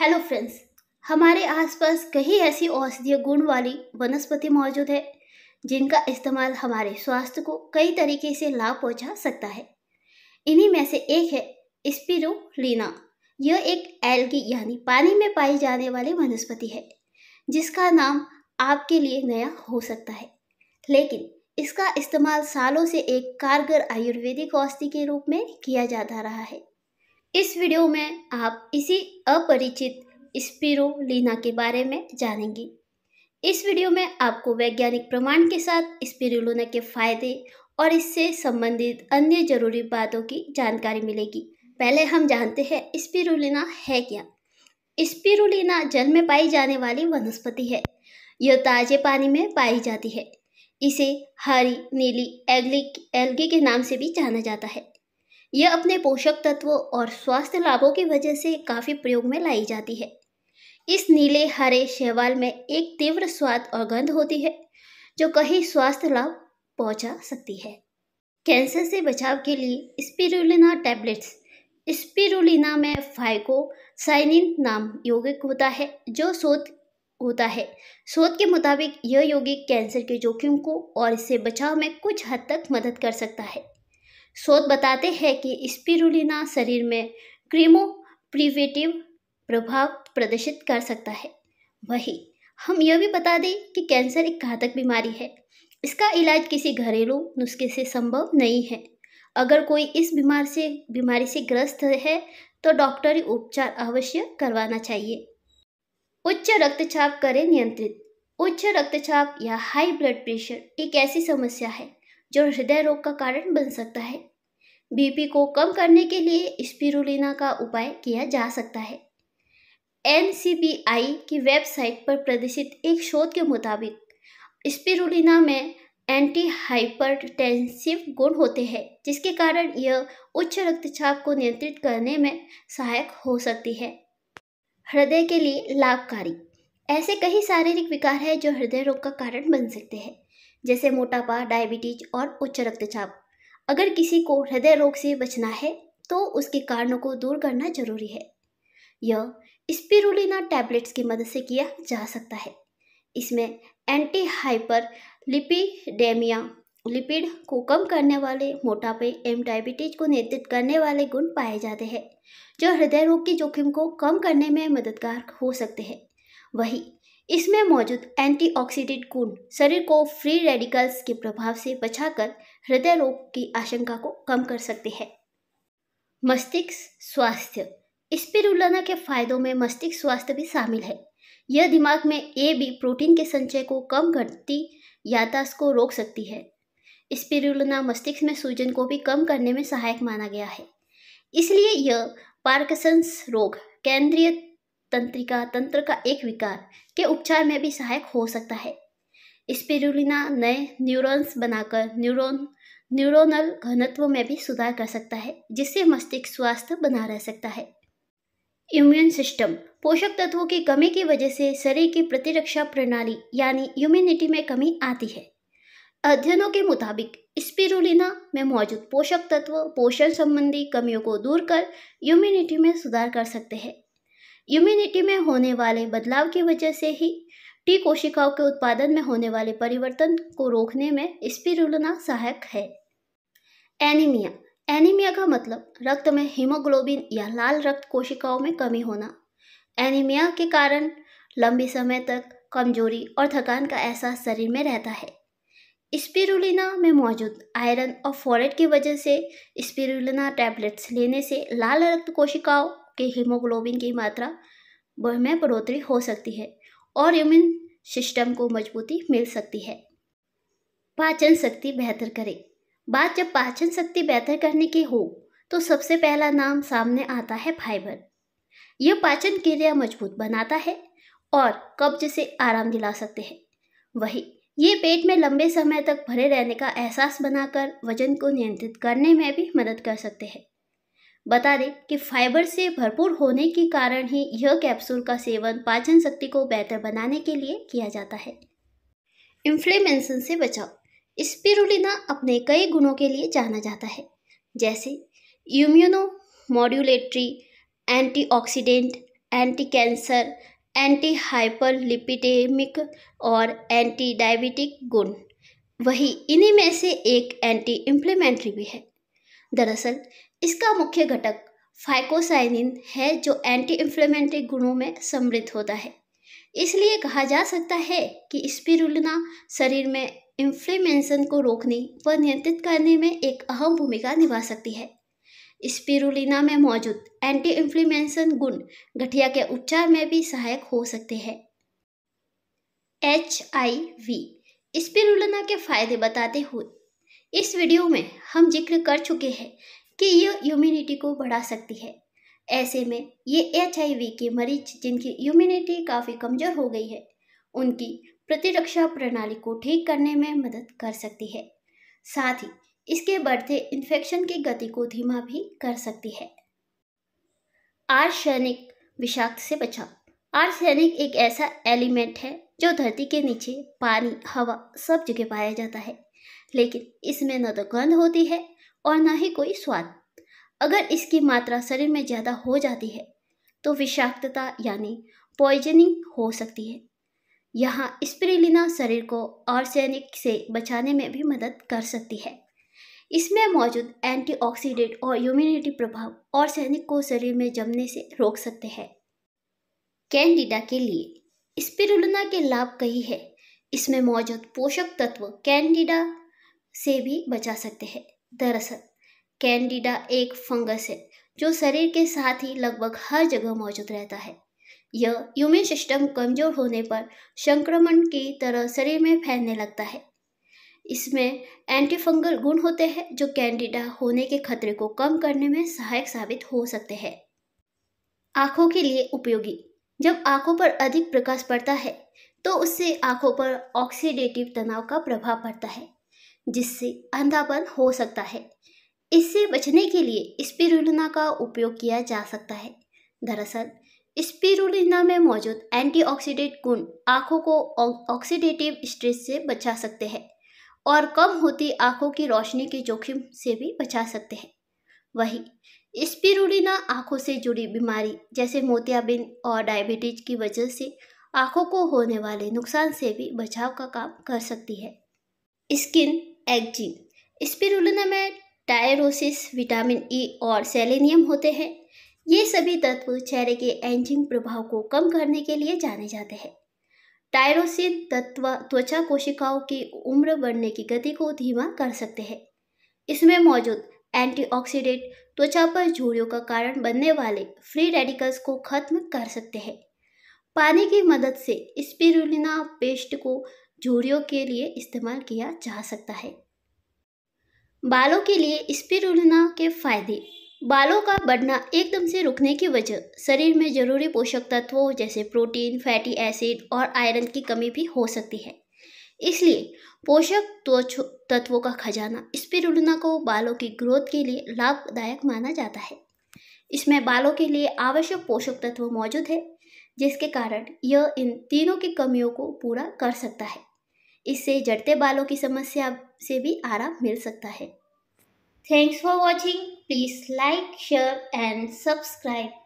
hello friends हमारे आसपास कई ऐसी औषधीय गुण वाली वनस्पति मौजूद है जिनका इस्तेमाल हमारे स्वास्थ्य को कई तरीके से लाभ पहुंचा सकता है इन्हीं में से एक है स्पिरुलिना यह एक एल्गी यानी पानी में पाई जाने वाली वनस्पति है जिसका नाम आपके लिए नया हो सकता है लेकिन इसका इस्तेमाल सालों से एक कारगर आयुर्वेदिक औषधि के रूप में किया जाता रहा है इस वीडियो में आप इसी अपरिचित स्पिरोलिना के बारे में जानेंगे इस वीडियो में आपको वैज्ञानिक प्रमाण के साथ स्पिरुलोना के फायदे और इससे संबंधित अन्य जरूरी बातों की जानकारी मिलेगी पहले हम जानते हैं स्पिरुलिना है क्या स्पिरुलिना जल में पाई जाने वाली वनस्पति है यह ताजे पानी में पाई जाती है इसे हरी नीली एल्गी एल्गी के नाम से भी जाना जाता है यह अपने पोषक तत्वों और स्वास्थ्य लाभों की वजह से काफ़ी प्रयोग में लाई जाती है इस नीले हरे शैवाल में एक तीव्र स्वाद और गंध होती है जो कहीं स्वास्थ्य लाभ पहुंचा सकती है कैंसर से बचाव के लिए स्पिरुलिना टैबलेट्स स्पिरुलिना में फाइकोसाइनिन नाम यौगिक होता है जो शोध होता है शोध के मुताबिक यह यौगिक कैंसर के जोखिम को और इससे बचाव में कुछ हद तक मदद कर सकता है शोध बताते हैं कि स्पिरुलिना शरीर में क्रीमो प्रिवेटिव प्रभाव प्रदर्शित कर सकता है वही हम यह भी बता दें कि कैंसर एक घातक बीमारी है इसका इलाज किसी घरेलू नुस्खे से संभव नहीं है अगर कोई इस बीमार से बीमारी से ग्रस्त है तो डॉक्टरी उपचार अवश्य करवाना चाहिए उच्च रक्तचाप करें नियंत्रित उच्च रक्तचाप या हाई ब्लड प्रेशर एक ऐसी समस्या है जो हृदय रोग का कारण बन सकता है बीपी को कम करने के लिए स्पिरुलिना का उपाय किया जा सकता है एन की वेबसाइट पर प्रदर्शित एक शोध के मुताबिक स्पिरुलिना में एंटी हाइपरटेंसिव गुण होते हैं जिसके कारण यह उच्च रक्तचाप को नियंत्रित करने में सहायक हो सकती है हृदय के लिए लाभकारी ऐसे कई शारीरिक विकार हैं जो हृदय रोग का कारण बन सकते हैं जैसे मोटापा डायबिटीज और उच्च रक्तचाप अगर किसी को हृदय रोग से बचना है तो उसके कारणों को दूर करना जरूरी है यह स्पिरुलिना टैबलेट्स की मदद से किया जा सकता है इसमें एंटी हाइपर लिपिडेमिया लिपिड को कम करने वाले मोटापे एवं डायबिटीज को नियंत्रित करने वाले गुण पाए जाते हैं जो हृदय रोग के जोखिम को कम करने में मददगार हो सकते हैं वही इसमें मौजूद एंटीऑक्सीडेंट गुण शरीर को फ्री रेडिकल्स के प्रभाव से बचाकर हृदय रोग की आशंका को कम कर सकते हैं मस्तिष्क स्वास्थ्य स्पिरुलाना के फायदों में मस्तिष्क स्वास्थ्य भी शामिल है यह दिमाग में ए बी प्रोटीन के संचय को कम करती यादाश्त तो को रोक सकती है स्पिरुलना मस्तिष्क में सूजन को भी कम करने में सहायक माना गया है इसलिए यह पार्कसंस रोग केंद्रीय तंत्रिका तंत्र का एक विकार के उपचार में भी सहायक हो सकता है स्पिरुलिना नए न्यूरॉन्स बनाकर न्यूरोन न्यूरोनल घनत्व में भी सुधार कर सकता है जिससे मस्तिष्क स्वास्थ्य बना रह सकता है इम्यून सिस्टम पोषक तत्वों की कमी की वजह से शरीर की प्रतिरक्षा प्रणाली यानी इम्यूनिटी में कमी आती है अध्ययनों के मुताबिक स्पिरुलिना में मौजूद पोषक तत्व पोषण संबंधी कमियों को दूर कर इम्यूनिटी में सुधार कर सकते हैं इम्यूनिटी में होने वाले बदलाव की वजह से ही टी कोशिकाओं के उत्पादन में होने वाले परिवर्तन को रोकने में स्पिरुलना सहायक है एनीमिया एनीमिया का मतलब रक्त में हीमोग्लोबिन या लाल रक्त कोशिकाओं में कमी होना एनीमिया के कारण लंबे समय तक कमजोरी और थकान का एहसास शरीर में रहता है स्पिरुलिना में मौजूद आयरन और फॉरेट की वजह से स्पिरुलिना टैबलेट्स लेने से लाल रक्त कोशिकाओं के हीमोग्लोबिन की मात्रा में बढ़ोतरी हो सकती है और इम्यून सिस्टम को मजबूती मिल सकती है पाचन शक्ति बेहतर करे बात जब पाचन शक्ति बेहतर करने की हो तो सबसे पहला नाम सामने आता है फाइबर यह पाचन क्रिया मजबूत बनाता है और कब्ज से आराम दिला सकते हैं वही ये पेट में लंबे समय तक भरे रहने का एहसास बनाकर वजन को नियंत्रित करने में भी मदद कर सकते हैं बता दें कि फाइबर से भरपूर होने के कारण ही यह कैप्सूल का सेवन पाचन शक्ति को बेहतर बनाने के लिए किया जाता है इन्फ्लेमेंशन से बचाव स्पिरुलिना अपने कई गुणों के लिए जाना जाता है जैसे immunomodulatory antioxidant anti cancer anti hyperlipidemic और एंटी डायबिटिक गुण वही इन्हीं में से एक एंटी इम्प्लीमेंट्री भी है दरअसल इसका मुख्य घटक फाइकोसाइनिन है जो एंटी इन्फ्लेमेटरी गुणों में समृद्ध होता है इसलिए कहा जा सकता है कि स्पिरुलिना शरीर में इन्फ्लेमेशन को रोकने व नियंत्रित करने में एक अहम भूमिका निभा सकती है स्पिरुलिना में मौजूद एंटी इन्फ्लेमेशन गुण गठिया के उपचार में भी सहायक हो सकते हैं एच आई वी स्पिरुलिना के फायदे बताते हुए इस वीडियो में हम जिक्र कर चुके हैं कि यह इम्यूनिटी को बढ़ा सकती है ऐसे में ये एच के मरीज जिनकी इम्यूनिटी काफ़ी कमज़ोर हो गई है उनकी प्रतिरक्षा प्रणाली को ठीक करने में मदद कर सकती है साथ ही इसके बढ़ते इन्फेक्शन की गति को धीमा भी कर सकती है आर्सेनिक विषाक्त से बचाव आर्सेनिक एक ऐसा एलिमेंट है जो धरती के नीचे पानी हवा सब जगह पाया जाता है लेकिन इसमें न तो गंध होती है और न ही कोई स्वाद अगर इसकी मात्रा शरीर में ज़्यादा हो जाती है तो विषाक्तता यानी पॉइजनिंग हो सकती है यहाँ स्प्रिलिना शरीर को आर्सेनिक से बचाने में भी मदद कर सकती है इसमें मौजूद एंटीऑक्सीडेंट और ह्यूमिनिटी प्रभाव और सैनिक को शरीर में जमने से रोक सकते हैं कैंडिडा के लिए स्पिरुलना के लाभ कई है इसमें मौजूद पोषक तत्व कैंडिडा से भी बचा सकते हैं दरअसल कैंडिडा एक फंगस है जो शरीर के साथ ही लगभग हर जगह मौजूद रहता है यह इम्यून सिस्टम कमजोर होने पर संक्रमण की तरह शरीर में फैलने लगता है इसमें एंटीफंगल गुण होते हैं जो कैंडिडा होने के खतरे को कम करने में सहायक साबित हो सकते हैं आँखों के लिए उपयोगी जब आँखों पर अधिक प्रकाश पड़ता है तो उससे आँखों पर ऑक्सीडेटिव तनाव का प्रभाव पड़ता है जिससे अंधापन हो सकता है इससे बचने के लिए स्पिरुलिना का उपयोग किया जा सकता है दरअसल स्पिरुलिना में मौजूद एंटीऑक्सीडेंट गुण आँखों को ऑक्सीडेटिव स्ट्रेस से बचा सकते हैं और कम होती आँखों की रोशनी के जोखिम से भी बचा सकते हैं वही स्पिरुलिना आँखों से जुड़ी बीमारी जैसे मोतियाबिंद और डायबिटीज की वजह से आँखों को होने वाले नुकसान से भी बचाव का काम कर सकती है स्किन एक्जिम स्पिरुलना में टायरोसिस विटामिन ई e और सेलेनियम होते हैं ये सभी तत्व चेहरे के एंजिंग प्रभाव को कम करने के लिए जाने जाते हैं टायरोसिन तत्व त्वचा कोशिकाओं की उम्र बढ़ने की गति को धीमा कर सकते हैं इसमें मौजूद एंटीऑक्सीडेंट त्वचा पर झूड़ियों का कारण बनने वाले फ्री रेडिकल्स को खत्म कर सकते हैं पानी की मदद से स्पिरुलिना पेस्ट को जोड़ियों के लिए इस्तेमाल किया जा सकता है बालों के लिए स्पिरुलिना के फायदे बालों का बढ़ना एकदम से रुकने की वजह शरीर में जरूरी पोषक तत्वों जैसे प्रोटीन फैटी एसिड और आयरन की कमी भी हो सकती है इसलिए पोषक तत्वों का खजाना स्पिरुलिना को बालों की ग्रोथ के लिए लाभदायक माना जाता है इसमें बालों के लिए आवश्यक पोषक तत्व मौजूद है जिसके कारण यह इन तीनों की कमियों को पूरा कर सकता है इससे जड़ते बालों की समस्या से भी आराम मिल सकता है thanks for watching please like share and subscribe